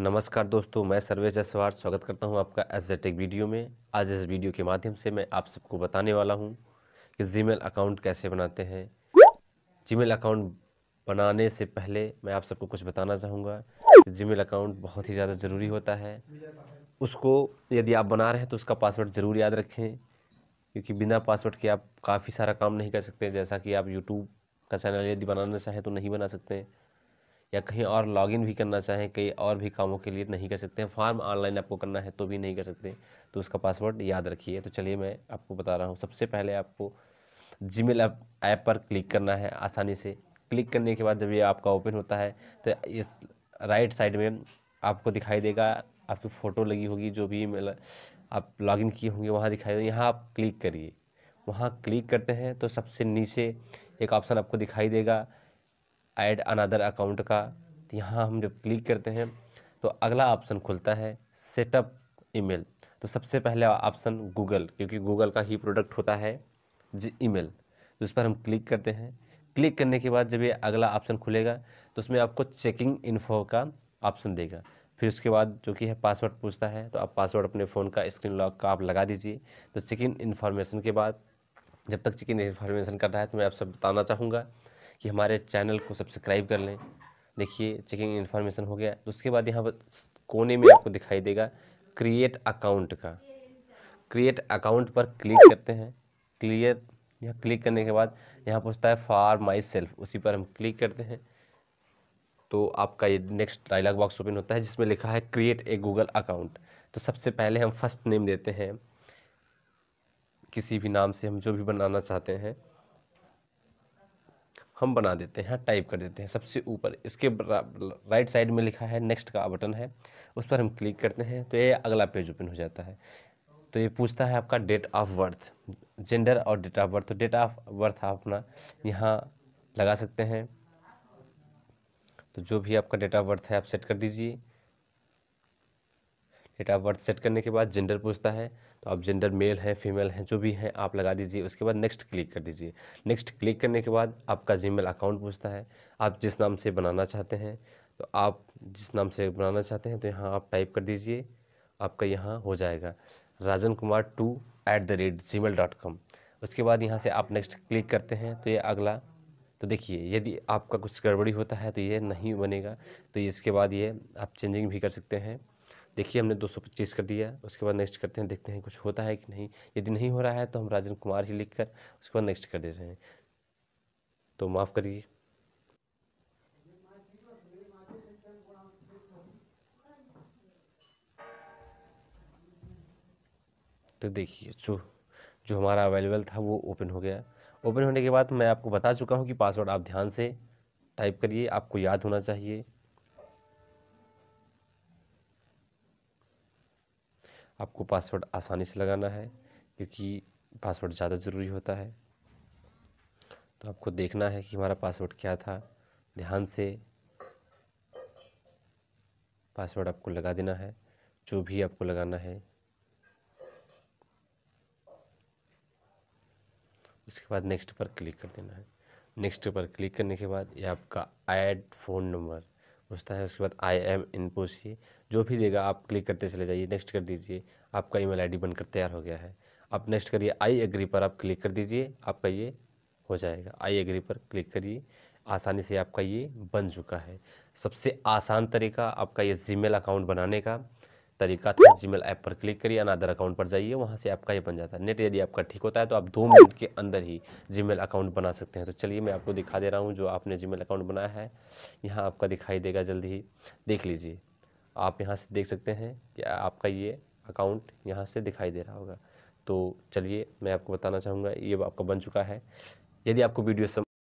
नमस्कार दोस्तों मैं सर्वेश जसवार स्वागत करता हूं आपका एस टेक वीडियो में आज इस वीडियो के माध्यम से मैं आप सबको बताने वाला हूं कि जीमेल अकाउंट कैसे बनाते हैं जीमेल अकाउंट बनाने से पहले मैं आप सबको कुछ बताना चाहूँगा जीमेल अकाउंट बहुत ही ज़्यादा ज़रूरी होता है उसको यदि आप बना रहे हैं तो उसका पासवर्ड ज़रूर याद रखें क्योंकि बिना पासवर्ड के आप काफ़ी सारा काम नहीं कर सकते जैसा कि आप यूट्यूब का चैनल यदि बनाना चाहें तो नहीं बना सकते या कहीं और लॉगिन भी करना चाहें कहीं और भी कामों के लिए नहीं कर सकते हैं फॉर्म ऑनलाइन आपको करना है तो भी नहीं कर सकते तो उसका पासवर्ड याद रखिए तो चलिए मैं आपको बता रहा हूँ सबसे पहले आपको जी मेल ऐप पर क्लिक करना है आसानी से क्लिक करने के बाद जब ये आपका ओपन होता है तो इस राइट साइड में आपको दिखाई देगा आपकी फ़ोटो लगी होगी जो भी मेल आप लॉगिन किए होंगे वहाँ दिखाई देगा यहाँ आप क्लिक करिए वहाँ क्लिक करते हैं तो सबसे नीचे एक ऑप्शन आपको दिखाई देगा ऐड अनदर अकाउंट का तो यहाँ हम जब क्लिक करते हैं तो अगला ऑप्शन खुलता है सेटअप ईमेल तो सबसे पहले ऑप्शन गूगल क्योंकि गूगल का ही प्रोडक्ट होता है जी ईमेल तो उस पर हम क्लिक करते हैं क्लिक करने के बाद जब ये अगला ऑप्शन खुलेगा तो उसमें आपको चेकिंग इन्फो का ऑप्शन देगा फिर उसके बाद जो कि है पासवर्ड पूछता है तो आप पासवर्ड अपने फ़ोन का स्क्रीन लॉक का आप लगा दीजिए तो चेकिंग इन्फॉर्मेशन के बाद जब तक चेकिंग इन्फॉर्मेशन कर रहा है तो मैं आप सब बताना चाहूँगा कि हमारे चैनल को सब्सक्राइब कर लें देखिए चेकिंग इन्फॉर्मेशन हो गया उसके बाद यहाँ पर कोने में आपको दिखाई देगा क्रिएट अकाउंट का क्रिएट अकाउंट पर क्लिक करते हैं क्लियर यहाँ क्लिक करने के बाद यहाँ पूछता है फार माई सेल्फ उसी पर हम क्लिक करते हैं तो आपका ये नेक्स्ट डायलॉग बॉक्स ओपन होता है जिसमें लिखा है क्रिएट ए गूगल अकाउंट तो सबसे पहले हम फर्स्ट नेम देते हैं किसी भी नाम से हम जो भी बनाना चाहते हैं हम बना देते हैं टाइप कर देते हैं सबसे ऊपर इसके राइट साइड में लिखा है नेक्स्ट का बटन है उस पर हम क्लिक करते हैं तो ये अगला पेज ओपन हो जाता है तो ये पूछता है आपका डेट ऑफ बर्थ जेंडर और डेट ऑफ बर्थ तो डेट ऑफ बर्थ आप अपना यहाँ लगा सकते हैं तो जो भी आपका डेट ऑफ बर्थ है आप सेट कर दीजिए डेट ऑफ बर्थ सेट करने के बाद जेंडर पूछता है तो आप जेंडर मेल हैं फीमेल हैं जो भी हैं आप लगा दीजिए उसके बाद नेक्स्ट क्लिक कर दीजिए नेक्स्ट क्लिक करने के बाद आपका जी अकाउंट पूछता है आप जिस नाम से बनाना चाहते हैं तो आप जिस नाम से बनाना चाहते हैं तो यहाँ आप टाइप कर दीजिए आपका यहाँ हो जाएगा Rajan Kumar two eight the rate Gmail dot com उसके बाद यहाँ से आप नेक्स्ट क्लिक करते हैं तो ये अगला तो देखिए यदि आपका कुछ गड़बड़ी होता है तो ये नहीं बनेगा तो इसके बाद ये आप चेंजिंग भी कर सकते हैं देखिए हमने 225 कर दिया उसके बाद नेक्स्ट करते हैं देखते हैं कुछ होता है कि नहीं यदि नहीं हो रहा है तो हम राजन कुमार ही लिख कर उसके बाद नेक्स्ट कर दे रहे हैं तो माफ़ करिए तो देखिए जो जो हमारा अवेलेबल था वो ओपन हो गया ओपन होने के बाद मैं आपको बता चुका हूँ कि पासवर्ड आप ध्यान से टाइप करिए आपको याद होना चाहिए आपको पासवर्ड आसानी से लगाना है क्योंकि पासवर्ड ज़्यादा ज़रूरी होता है तो आपको देखना है कि हमारा पासवर्ड क्या था ध्यान से पासवर्ड आपको लगा देना है जो भी आपको लगाना है उसके बाद नेक्स्ट पर क्लिक कर देना है नेक्स्ट पर क्लिक करने के बाद ये आपका ऐड फ़ोन नंबर पूछता है उसके बाद आई एम इन पूछिए जो भी देगा आप क्लिक करते चले जाइए नेक्स्ट कर दीजिए आपका ईमेल आईडी बनकर तैयार हो गया है आप नेक्स्ट करिए आई एग्री पर आप क्लिक कर दीजिए आपका ये हो जाएगा आई एग्री पर क्लिक करिए आसानी से आपका ये बन चुका है सबसे आसान तरीका आपका ये जी अकाउंट बनाने का तरीका था जी ऐप पर क्लिक करिए अनादर अकाउंट पर जाइए वहाँ से आपका ये बन जाता है नेट यदि आपका ठीक होता है तो आप दो मिनट के अंदर ही जी अकाउंट बना सकते हैं तो चलिए मैं आपको दिखा दे रहा हूँ जो आपने जी अकाउंट बनाया है यहाँ आपका दिखाई देगा जल्दी ही देख लीजिए आप यहाँ से देख सकते हैं कि आपका ये अकाउंट यहाँ से दिखाई दे रहा होगा तो चलिए मैं आपको बताना चाहूँगा ये आपका बन चुका है यदि आपको वीडियो सम